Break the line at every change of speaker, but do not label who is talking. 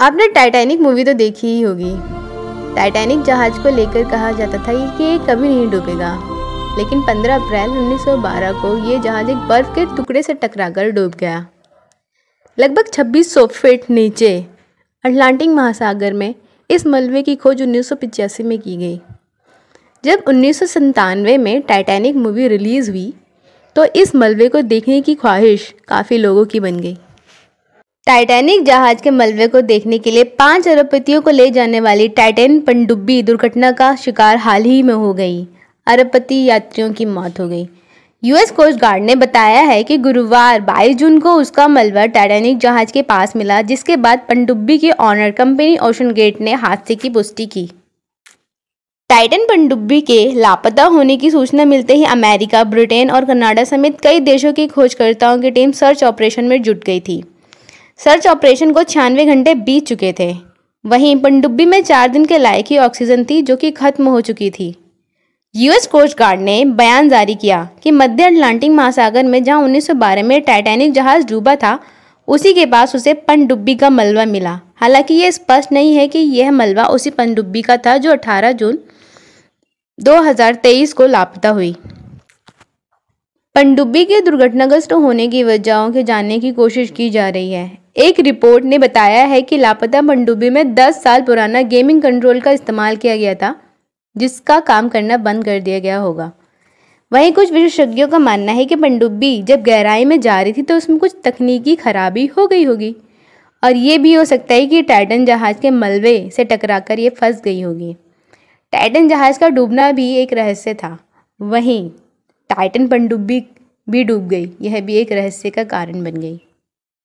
आपने Titanic movie तो देखी ही होगी टाइटैनिक जहाज को लेकर कहा जाता था कि ये कभी नहीं डूबेगा लेकिन 15 अप्रैल 1912 को ये जहाज एक बर्फ़ के टुकड़े से टकराकर डूब गया लगभग 2600 फीट नीचे अटलांटिक महासागर में इस मलबे की खोज उन्नीस में की गई जब उन्नीस में टाइटैनिक मूवी रिलीज़ हुई तो इस मलबे को देखने की ख्वाहिश काफ़ी लोगों की बन गई टाइटैनिक जहाज के मलबे को देखने के लिए पांच अरबपतियों को ले जाने वाली टाइटेन पनडुब्बी दुर्घटना का शिकार हाल ही में हो गई अरबपति यात्रियों की मौत हो गई यूएस कोस्ट गार्ड ने बताया है कि गुरुवार 22 जून को उसका मलबा टाइटैनिक जहाज के पास मिला जिसके बाद पनडुब्बी के ऑनर कंपनी ओशन गेट ने हादसे की पुष्टि की टाइटन पनडुब्बी के लापता होने की सूचना मिलते ही अमेरिका ब्रिटेन और कनाडा समेत कई देशों की खोजकर्ताओं की टीम सर्च ऑपरेशन में जुट गई थी सर्च ऑपरेशन को छियानवे घंटे बीत चुके थे वहीं पनडुब्बी में चार दिन के लायक ही ऑक्सीजन थी जो कि खत्म हो चुकी थी यूएस कोस्ट गार्ड ने बयान जारी किया कि मध्य अटलांटिक महासागर में जहां 1912 में टाइटैनिक जहाज डूबा था उसी के पास उसे पनडुब्बी का मलबा मिला हालांकि ये स्पष्ट नहीं है कि यह मलबा उसी पनडुब्बी का था जो 18 जून 2023 को लापता हुई पनडुब्बी के दुर्घटनाग्रस्त होने की वजहों के जानने की कोशिश की जा रही है एक रिपोर्ट ने बताया है कि लापता पनडुब्बी में 10 साल पुराना गेमिंग कंट्रोल का इस्तेमाल किया गया था जिसका काम करना बंद कर दिया गया होगा वहीं कुछ विशेषज्ञों का मानना है कि पनडुब्बी जब गहराई में जा रही थी तो उसमें कुछ तकनीकी खराबी हो गई होगी और ये भी हो सकता है कि टाइटन जहाज़ के मलबे से टकराकर ये फंस गई होगी टाइटन जहाज़ का डूबना भी एक रहस्य था वहीं टाइटन पनडुब्बी भी डूब गई यह भी एक रहस्य का कारण बन गई